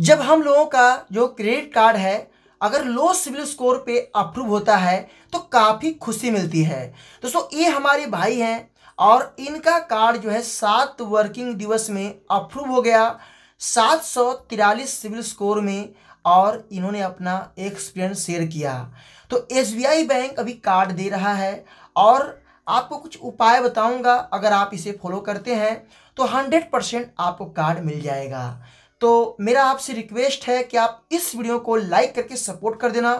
जब हम लोगों का जो क्रेडिट कार्ड है अगर लो सिविल स्कोर पे अप्रूव होता है तो काफ़ी खुशी मिलती है दोस्तों ये हमारे भाई हैं और इनका कार्ड जो है सात वर्किंग दिवस में अप्रूव हो गया सात सौ तिरालीस सिविल स्कोर में और इन्होंने अपना एक्सपीरियंस शेयर किया तो एस बैंक अभी कार्ड दे रहा है और आपको कुछ उपाय बताऊंगा अगर आप इसे फॉलो करते हैं तो 100 परसेंट आपको कार्ड मिल जाएगा तो मेरा आपसे रिक्वेस्ट है कि आप इस वीडियो को लाइक करके सपोर्ट कर देना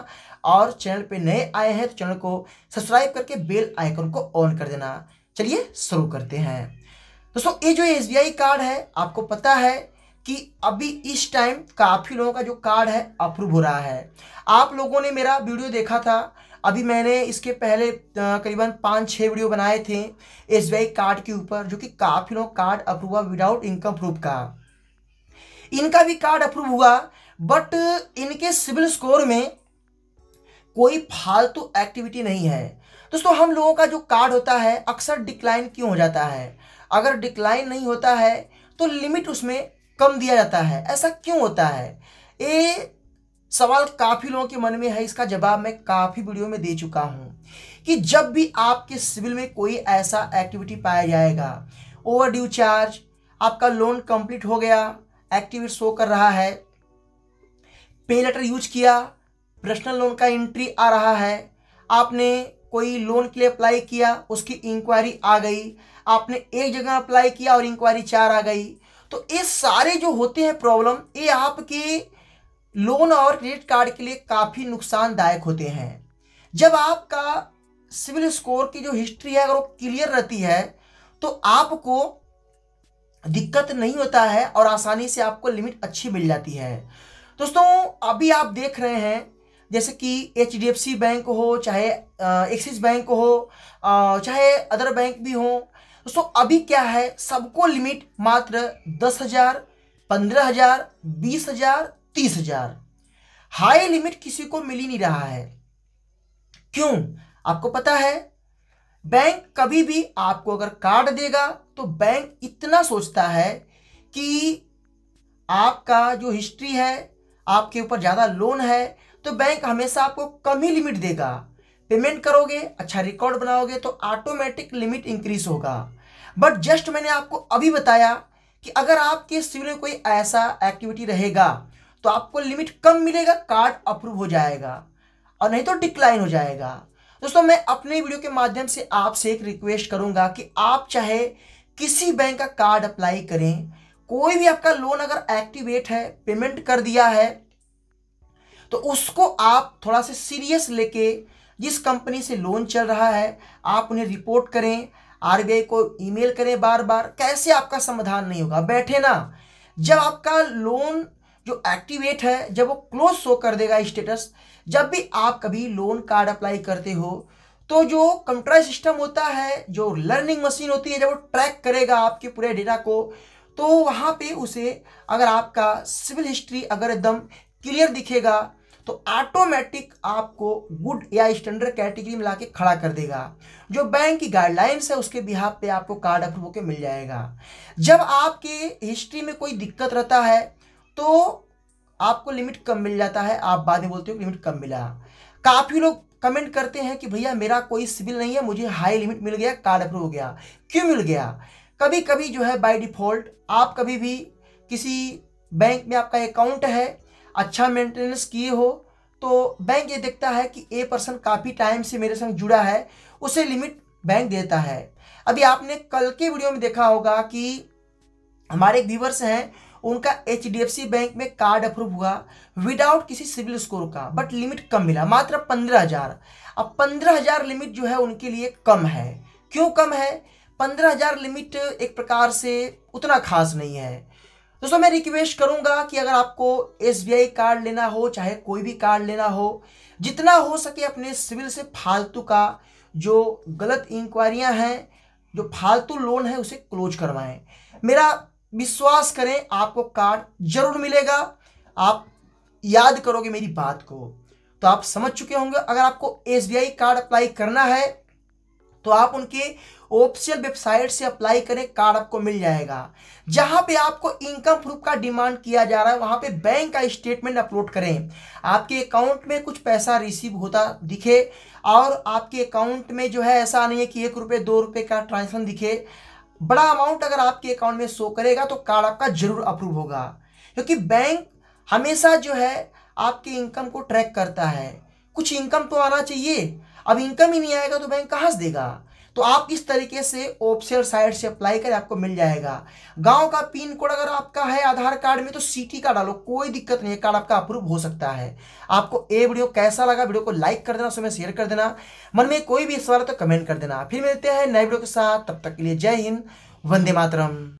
और चैनल पे नए आए हैं तो चैनल को सब्सक्राइब करके बेल आइकन को ऑन कर देना चलिए शुरू करते हैं दोस्तों ये जो एस कार्ड है आपको पता है कि अभी इस टाइम काफ़ी लोगों का जो कार्ड है अप्रूव हो रहा है आप लोगों ने मेरा वीडियो देखा था अभी मैंने इसके पहले करीबन पाँच छः वीडियो बनाए थे एस कार्ड के ऊपर जो कि काफ़ी लोग card approve without income proof का इनका भी कार्ड अप्रूव हुआ बट इनके सिविल स्कोर में कोई फालतू तो एक्टिविटी नहीं है दोस्तों हम लोगों का जो कार्ड होता है अक्सर डिक्लाइन क्यों हो जाता है अगर डिक्लाइन नहीं होता है तो लिमिट उसमें कम दिया जाता है ऐसा क्यों होता है ये सवाल काफ़ी लोगों के मन में है इसका जवाब मैं काफ़ी वीडियो में दे चुका हूँ कि जब भी आपके सिविल में कोई ऐसा एक्टिविटी पाया जाएगा ओवर ड्यू चार्ज आपका लोन कंप्लीट हो गया एक्टिवेट शो कर रहा है पे लेटर यूज किया पर्सनल लोन का एंट्री आ रहा है आपने कोई लोन के लिए अप्लाई किया उसकी इंक्वायरी आ गई आपने एक जगह अप्लाई किया और इंक्वायरी चार आ गई तो ये सारे जो होते हैं प्रॉब्लम ये आपके लोन और क्रेडिट कार्ड के लिए काफ़ी नुकसानदायक होते हैं जब आपका सिविल स्कोर की जो हिस्ट्री है अगर वो क्लियर रहती है तो आपको दिक्कत नहीं होता है और आसानी से आपको लिमिट अच्छी मिल जाती है दोस्तों अभी आप देख रहे हैं जैसे कि एच बैंक हो चाहे एक्सिस बैंक हो चाहे अदर बैंक भी हो दोस्तों अभी क्या है सबको लिमिट मात्र दस हज़ार पंद्रह हज़ार बीस हज़ार तीस हज़ार हाई लिमिट किसी को मिल ही नहीं रहा है क्यों आपको पता है बैंक कभी भी आपको अगर कार्ड देगा तो बैंक इतना सोचता है कि आपका जो हिस्ट्री है आपके ऊपर ज़्यादा लोन है तो बैंक हमेशा आपको कम ही लिमिट देगा पेमेंट करोगे अच्छा रिकॉर्ड बनाओगे तो ऑटोमेटिक लिमिट इंक्रीज होगा बट जस्ट मैंने आपको अभी बताया कि अगर आपके सिविल में कोई ऐसा एक्टिविटी रहेगा तो आपको लिमिट कम मिलेगा कार्ड अप्रूव हो जाएगा और नहीं तो डिक्लाइन हो जाएगा दोस्तों मैं अपने वीडियो के माध्यम से आपसे एक रिक्वेस्ट करूंगा कि आप चाहे किसी बैंक का कार्ड अप्लाई करें कोई भी आपका लोन अगर एक्टिवेट है पेमेंट कर दिया है तो उसको आप थोड़ा सा सीरियस लेके जिस कंपनी से लोन चल रहा है आप उन्हें रिपोर्ट करें आरबीआई को ईमेल करें बार बार कैसे आपका समाधान नहीं होगा बैठे ना जब आपका लोन जो एक्टिवेट है जब वो क्लोज शो कर देगा स्टेटस जब भी आप कभी लोन कार्ड अप्लाई करते हो तो जो कंप्यूटर सिस्टम होता है जो लर्निंग मशीन होती है जब वो ट्रैक करेगा आपके पूरे डेटा को तो वहाँ पे उसे अगर आपका सिविल हिस्ट्री अगर एकदम क्लियर दिखेगा तो ऑटोमेटिक आपको गुड या स्टैंडर्ड कैटेगरी में के खड़ा कर देगा जो बैंक की गाइडलाइंस है उसके बिहाफ पे आपको कार्ड अप्रूव होकर मिल जाएगा जब आपके हिस्ट्री में कोई दिक्कत रहता है तो आपको लिमिट कम मिल जाता है आप बाद में बोलते हो लिमिट कम मिला काफ़ी लोग कमेंट करते हैं कि भैया मेरा कोई सिविल नहीं है मुझे हाई लिमिट मिल गया कार्ड अप्रूव हो गया क्यों मिल गया कभी कभी जो है बाय डिफ़ॉल्ट आप कभी भी किसी बैंक में आपका अकाउंट है अच्छा मेंटेनेंस किए हो तो बैंक ये देखता है कि ए पर्सन काफ़ी टाइम से मेरे संग जुड़ा है उसे लिमिट बैंक देता है अभी आपने कल के वीडियो में देखा होगा कि हमारे एक व्यूवर्स हैं उनका एच बैंक में कार्ड अप्रूव हुआ विदाउट किसी सिविल स्कोर का बट लिमिट कम मिला मात्र पंद्रह हज़ार अब पंद्रह हज़ार लिमिट जो है उनके लिए कम है क्यों कम है पंद्रह हज़ार लिमिट एक प्रकार से उतना खास नहीं है दोस्तों मैं रिक्वेस्ट करूंगा कि अगर आपको एस कार्ड लेना हो चाहे कोई भी कार्ड लेना हो जितना हो सके अपने सिविल से फालतू का जो गलत इंक्वायरियां हैं जो फालतू लोन है उसे क्लोज करवाएं मेरा विश्वास करें आपको कार्ड जरूर मिलेगा आप याद करोगे मेरी बात को तो आप समझ चुके होंगे अगर आपको एस कार्ड अप्लाई करना है तो आप उनके ऑफिशियल वेबसाइट से अप्लाई करें कार्ड आपको मिल जाएगा जहां पे आपको इनकम प्रूफ का डिमांड किया जा रहा है वहां पे बैंक का स्टेटमेंट अपलोड करें आपके अकाउंट में कुछ पैसा रिसीव होता दिखे और आपके अकाउंट में जो है ऐसा नहीं है कि एक रुपये दो रुपये का ट्रांजेक्शन दिखे बड़ा अमाउंट अगर आपके अकाउंट में शो करेगा तो कार्ड आपका जरूर अप्रूव होगा क्योंकि बैंक हमेशा जो है आपके इनकम को ट्रैक करता है कुछ इनकम तो आना चाहिए अब इनकम ही नहीं आएगा तो बैंक कहाँ से देगा तो आप इस तरीके से ऑप्शन साइट से अप्लाई करें आपको मिल जाएगा गांव का पिन कोड अगर आपका है आधार कार्ड में तो सिटी का डालो कोई दिक्कत नहीं है कार्ड आपका अप्रूव हो सकता है आपको ए वीडियो कैसा लगा वीडियो को लाइक कर देना उसमें शेयर कर देना मन में कोई भी सवाल तो कमेंट कर देना फिर मिलते हैं नए वीडियो के साथ तब तक के लिए जय हिंद वंदे मातरम